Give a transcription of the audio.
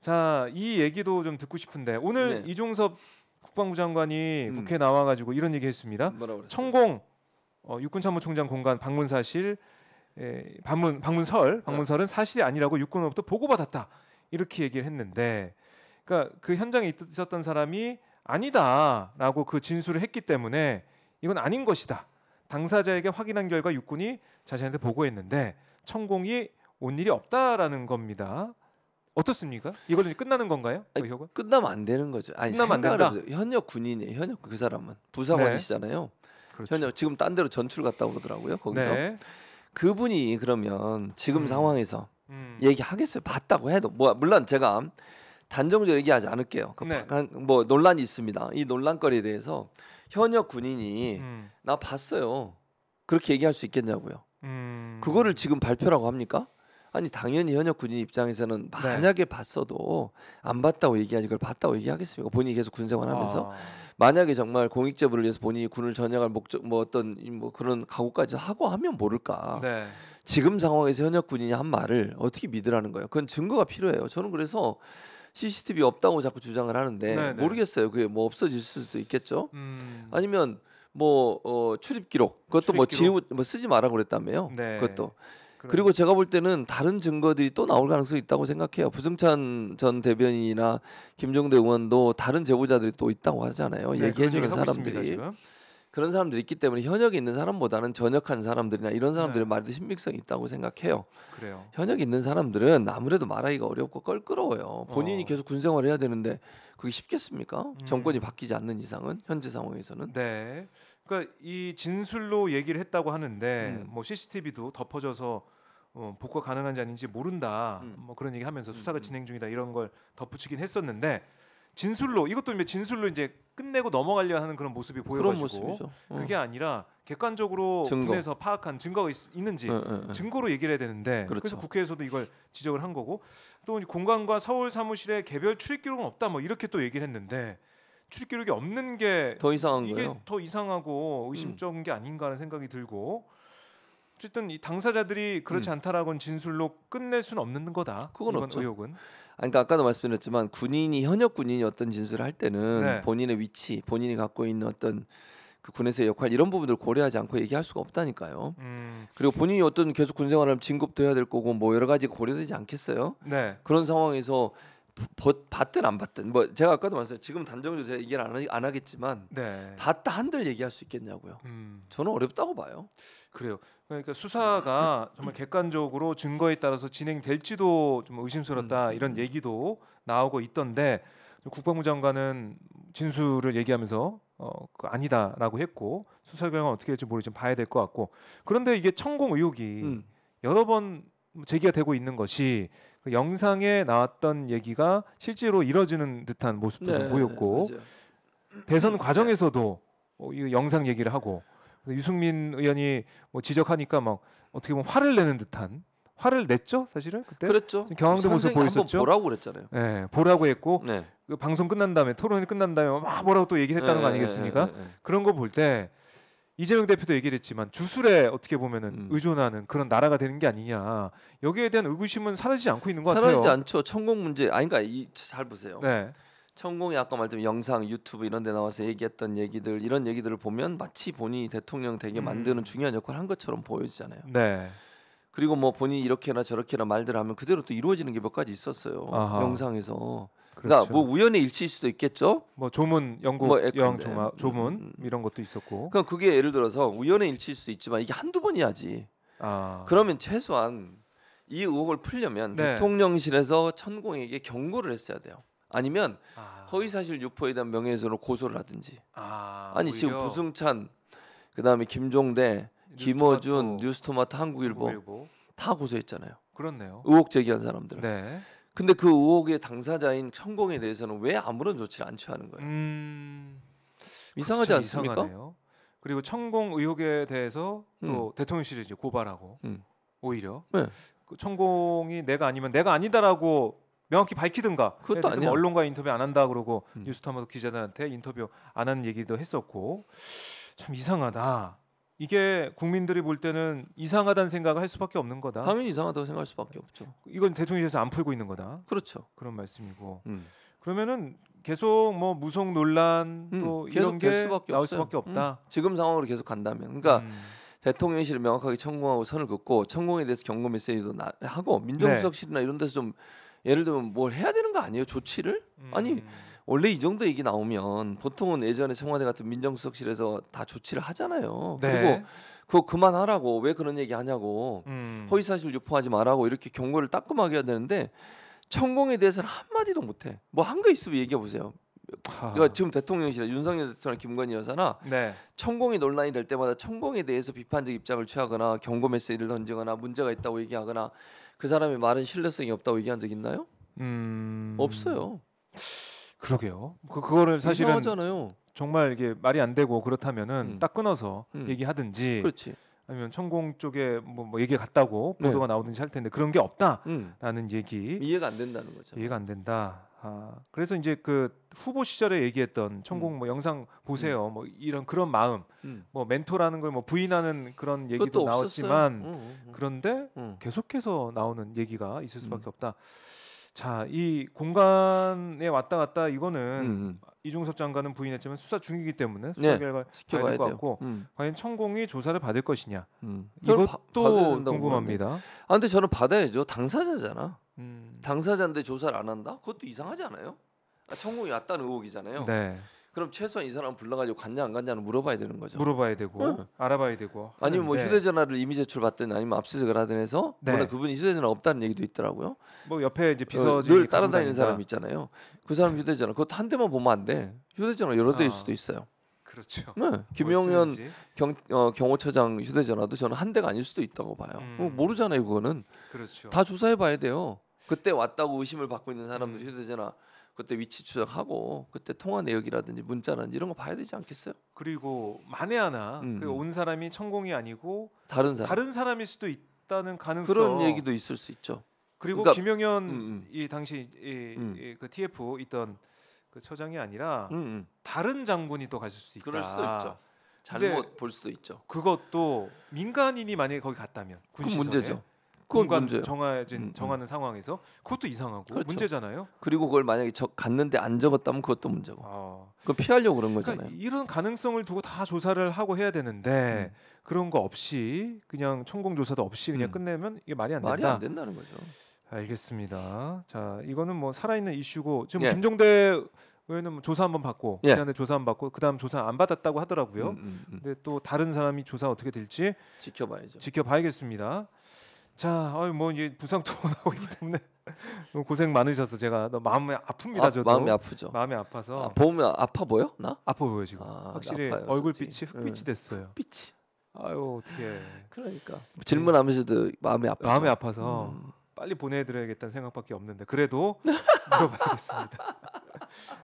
자, 이 얘기도 좀 듣고 싶은데 오늘 네. 이종섭 국방부 장관이 음. 국회 나와 가지고 이런 얘기 했습니다. 청공 어, 육군 참모총장 공간 방문 사실 에, 방문 방문설, 네. 방문설은 사실이 아니라고 육군으로부터 보고받았다. 이렇게 얘기를 했는데 그러니까 그 현장에 있었던 사람이 아니다라고 그 진술을 했기 때문에 이건 아닌 것이다. 당사자에게 확인한 결과 육군이 자신한테 보고했는데 천공이 온 일이 없다라는 겁니다. 어떻습니까? 이걸로 끝나는 건가요? 그 아니, 그 끝나면 안 되는 거죠. 아니, 끝나면 안 된다. 보세요 현역 군인이에요. 현역 그 사람은 부사관이시잖아요. 네. 그렇죠. 현역 지금 딴 데로 전출 갔다 오더라고요. 거기서 네. 그분이 그러면 지금 음. 상황에서 음. 얘기하겠어요. 봤다고 해도 뭐 물론 제가 단정적으로 얘기하지 않을게요. 그 네. 박, 뭐 논란이 있습니다. 이 논란거리에 대해서 현역 군인이 음. 나 봤어요. 그렇게 얘기할 수 있겠냐고요. 음. 그거를 지금 발표라고 합니까? 아니 당연히 현역 군인 입장에서는 네. 만약에 네. 봤어도 안 봤다고 얘기하지 그걸 봤다고 얘기하겠습니까? 본인이 계속 군 생활하면서 아. 만약에 정말 공익 제보를 위해서 본인이 군을 전역할 목적 뭐 어떤 뭐 그런 각오까지 하고 하면 모를까. 네. 지금 상황에서 현역 군인이 한 말을 어떻게 믿으라는 거예요? 그건 증거가 필요해요. 저는 그래서 CCTV 없다고 자꾸 주장을 하는데 네, 네, 모르겠어요. 그게 뭐 없어질 수도 있겠죠. 음. 아니면 뭐 어, 출입 기록 그것도 뭐 출입 뭐 기록? 지우 뭐 쓰지 말라고 그랬다며요. 네. 그것도 그리고 제가 볼 때는 다른 증거들이 또 나올 가능성이 있다고 생각해요. 부승찬 전 대변인이나 김종대 의원도 다른 제보자들이 또 있다고 하잖아요. 네, 얘기해주는 사람들이. 그런 사람들이 있기 때문에 현역에 있는 사람보다는 전역한 사람들이나 이런 사람들의 네. 말도 신빙성이 있다고 생각해요. 그래요. 현역에 있는 사람들은 아무래도 말하기가 어렵고 껄끄러워요. 본인이 어. 계속 군 생활을 해야 되는데 그게 쉽겠습니까? 음. 정권이 바뀌지 않는 이상은 현재 상황에서는. 네. 그러니까 이 진술로 얘기를 했다고 하는데 음. 뭐 CCTV도 덮어져서 어, 복구가 가능한지 아닌지 모른다. 음. 뭐 그런 얘기하면서 음, 수사가 음. 진행 중이다 이런 걸 덧붙이긴 했었는데 진술로 이것도 이제 진술로 이제 끝내고 넘어가려 하는 그런 모습이 보여가지고 그런 어. 그게 아니라 객관적으로 증거. 군에서 파악한 증거가 있, 는지 네, 네, 네. 증거로 얘기를 해야 되는데 그렇죠. 그래서 국회에서도 이걸 지적을 한 거고 또공관과 서울 사무실에 개별 출입 기록은 없다 뭐 이렇게 또 얘기를 했는데 출입 기록이 없는 게 더 이상한 이게 거예요. 더 이상하고 의심적인 음. 게 아닌가 라는 생각이 들고 어쨌든 이 당사자들이 그렇지 음. 않다라고는 진술로 끝낼 수는 없는 거다. 그건 없죠. 의혹은. 그러니까 아까도 말씀드렸지만 군인이 현역 군인이 어떤 진술을 할 때는 네. 본인의 위치, 본인이 갖고 있는 어떤 그 군에서의 역할 이런 부분들을 고려하지 않고 얘기할 수가 없다니까요. 음. 그리고 본인이 어떤 계속 군 생활을 진급도 해야 될 거고 뭐 여러 가지 고려되지 않겠어요. 네. 그런 상황에서 받든 안 받든 뭐 제가 아까도 말씀드렸 지금 단정적으로 제가 얘기를 안, 하겠지만 네. 받다 한들 얘기할 수 있겠냐고요. 음. 저는 어렵다고 봐요. 그래요. 그러니까 수사가 정말 객관적으로 증거에 따라서 진행될지도 좀 의심스럽다 음. 이런 얘기도 나오고 있던데 국방부 장관은 진술을 얘기하면서 어, 그 아니다라고 했고 수사 결과는 어떻게 될지 모르지만 봐야 될 것 같고 그런데 이게 천공 의혹이 음. 여러 번뭐 제기가 되고 있는 것이 그 영상에 나왔던 얘기가 실제로 이뤄지는 듯한 모습도 네, 보였고 네, 맞아요. 대선 네. 과정에서도 어, 이 영상 얘기를 하고 유승민 의원이 뭐 지적하니까 막 어떻게 보면 화를 내는 듯한 화를 냈죠 사실은 그때 그랬죠 경황도 모습 보였었죠 보라고 그랬잖아요 네 보라고 했고 네. 그 방송 끝난 다음에 토론이 끝난 다음에 막 뭐라고 또 얘기를 했다는 네, 네 거 아니겠습니까 그런 거볼때 이재명 대표도 얘기를 했지만 주술에 어떻게 보면은 음. 의존하는 그런 나라가 되는 게 아니냐 여기에 대한 의구심은 사라지지 않고 있는 것사라지 같아요. 사라지지 않죠. 천공 문제 아닌가 그러니까 잘 보세요. 네. 천공이 아까 말했던 영상, 유튜브 이런 데 나와서 얘기했던 얘기들 이런 얘기들을 보면 마치 본인이 대통령 되게 음. 만드는 중요한 역할을 한 것처럼 보여지잖아요. 네. 그리고 뭐 본인이 이렇게나 저렇게나 말들 하면 그대로 또 이루어지는 게 몇 가지 있었어요. 아하. 영상에서. 그러니까 그렇죠. 뭐 우연의 일치일 수도 있겠죠. 뭐 조문 영국 뭐 여왕 조마, 음, 조문 음, 음, 이런 것도 있었고. 그냥 그게 예를 들어서 우연의 일치일 수도 있지만 이게 한두 번이야지. 아. 그러면 최소한 이 의혹을 풀려면 네. 대통령실에서 천공에게 경고를 했어야 돼요. 아니면 아. 허위사실 유포에 대한 명예훼손으 고소를 하든지. 아, 니 지금 부승찬 그다음에 김종대 김어준, 뉴스토마트, 한국일보, 한국일보, 다 고소했잖아요. 그렇네요. 의혹 제기한 사람들은. 네. 근데 그 의혹의 당사자인 천공에 대해서는 왜 아무런 조치를 안 취하는 거예요? 음... 이상하지 않습니까? 이상하네요. 그리고 천공 의혹에 대해서 또 음. 대통령실이 이제 고발하고 음. 오히려 네. 그 천공이 내가 아니면 내가 아니다라고 명확히 밝히든가 그것도 아니 언론과 인터뷰 안 한다 그러고 음. 뉴스타마도 기자들한테 인터뷰 안 하는 얘기도 했었고 참 이상하다 이게 국민들이 볼 때는 이상하다는 생각을 할 수밖에 없는 거다. 당연히 이상하다고 생각할 수밖에 없죠. 이건 대통령에서 안 풀고 있는 거다. 그렇죠. 그런 말씀이고. 음. 그러면은 계속 뭐 무속 논란 음, 이런 게 수밖에 나올 없어요. 수밖에 음, 없다. 음, 지금 상황으로 계속 간다면, 그러니까 음. 대통령실을 명확하게 청공하고 선을 긋고 청공에 대해서 경고 메시지도 나, 하고 민정수석실이나 네. 이런 데서 좀 예를 들면 뭘 해야 되는 거 아니에요? 조치를 음. 아니. 원래 이 정도 얘기 나오면 보통은 예전에 청와대 같은 민정수석실에서 다 조치를 하잖아요. 네. 그리고 그거 그만하라고 왜 그런 얘기 하냐고 음. 허위사실 유포하지 말라고 이렇게 경고를 따끔하게 해야 되는데 천공에 대해서는 한마디도 못해. 뭐 한 거 있으면 얘기해 보세요. 그러니까 지금 대통령실에 윤석열 대통령 김건희 여사나 네. 천공이 논란이 될 때마다 천공에 대해서 비판적 입장을 취하거나 경고 메시지를 던지거나 문제가 있다고 얘기하거나 그 사람의 말은 신뢰성이 없다고 얘기한 적 있나요? 음... 없어요. 그러게요. 그 그거를 사실은 이상하잖아요. 정말 이게 말이 안 되고 그렇다면은 음. 딱 끊어서 음. 얘기하든지 그렇지. 아니면 천공 쪽에 뭐, 뭐 얘기 갔다고 보도가 네. 나오든지 할 텐데 그런 게 없다라는 음. 얘기 이해가 안 된다는 거죠. 이해가 안 된다. 아, 그래서 이제 그 후보 시절에 얘기했던 천공 음. 뭐 영상 보세요 음. 뭐 이런 그런 마음 음. 뭐 멘토라는 걸 뭐 부인하는 그런 얘기도 나왔지만 그런데 계속해서 나오는 얘기가 있을 수밖에 없다. 자, 이 공간에 왔다 갔다 이거는 음, 음. 이종섭 장관은 부인했지만 수사 중이기 때문에 수사 네, 결과 봐야 될 것 같고 음. 과연 천공이 조사를 받을 것이냐 음. 이것도 궁금합니다. 아 근데 저는 받아야죠. 당사자잖아. 음. 당사자인데 조사를 안 한다? 그것도 이상하지 않아요? 아, 천공이 왔다는 의혹이잖아요. 네. 그럼 최소한 이 사람 불러가지고 갔냐 안 갔냐는 물어봐야 되는 거죠. 물어봐야 되고 응. 알아봐야 되고. 아니면 뭐 네. 휴대전화를 이미 제출 받든 아니면 압수수색을 하든 해서 네. 워낙 그분이 휴대전화 없다는 얘기도 있더라고요. 뭐 옆에 이제 비서진 어, 늘 따라다니는 사람 있잖아요. 그 사람 휴대전화 그것 한 대만 보면 안 돼. 휴대전화 여러 대일 아. 수도 있어요. 그렇죠. 네. 김용현 경, 어, 경호처장 휴대전화도 저는 한 대가 아닐 수도 있다고 봐요. 음. 뭐 모르잖아요, 그거는. 그렇죠. 다 조사해 봐야 돼요. 그때 왔다고 의심을 받고 있는 사람들 음. 휴대전화 그때 위치 추적하고 그때 통화 내역이라든지 문자라든지 이런 거 봐야 되지 않겠어요? 그리고 만에 하나 음. 그온 음. 사람이 천공이 아니고 다른 사람 다른 사람일 수도 있다는 가능성 그런 얘기도 있을 수 있죠. 그리고 그러니까, 김영현 음, 이 당시 이그 TF 있던 그 처장이 아니라 음음. 다른 장군이 또 가실 수도 있다. 그럴 수도 있죠. 잘못 볼 수도 있죠. 그것도 민간인이 만약에 거기 갔다면 군시설에 문제죠. 그건과 제 정해진 음, 음. 정하는 음. 상황에서 그것도 이상하고 그렇죠. 문제잖아요. 그리고 그걸 만약에 저 갔는데 안 적었다면 그것도 문제고. 어. 그 피하려고 그런 그러니까 거잖아요. 그러니까 이런 가능성을 두고 다 조사를 하고 해야 되는데 음. 그런 거 없이 그냥 천공 조사도 없이 그냥 음. 끝내면 이게 말이 안 된다. 말이 안 된다는 거죠. 알겠습니다. 자, 이거는 뭐 살아있는 이슈고 지금 예. 김종대 의원은 뭐 조사 한번 받고 예. 지난해 조사 한번 받고 그다음 조사 안 받았다고 하더라고요. 음, 음, 음, 음. 근데 또 다른 사람이 조사 어떻게 될지 지켜봐야죠. 지켜봐야겠습니다. 자, 아유 뭐 이제 부상도 나오기 때문에 고생 많으셔서 제가 마음이 아픕니다. 아, 저도 마음이 아프죠. 마음이 아파서 아, 보면 아파 보여? 나? 아파 보여 지금. 아, 확실히 얼굴빛이 흑빛이 됐어요. 빛이 아유 어떻게. 그러니까 질문하면서도 마음이 아파. 마음이 아파서 음. 빨리 보내드려야겠다는 생각밖에 없는데 그래도 물어봐야겠습니다.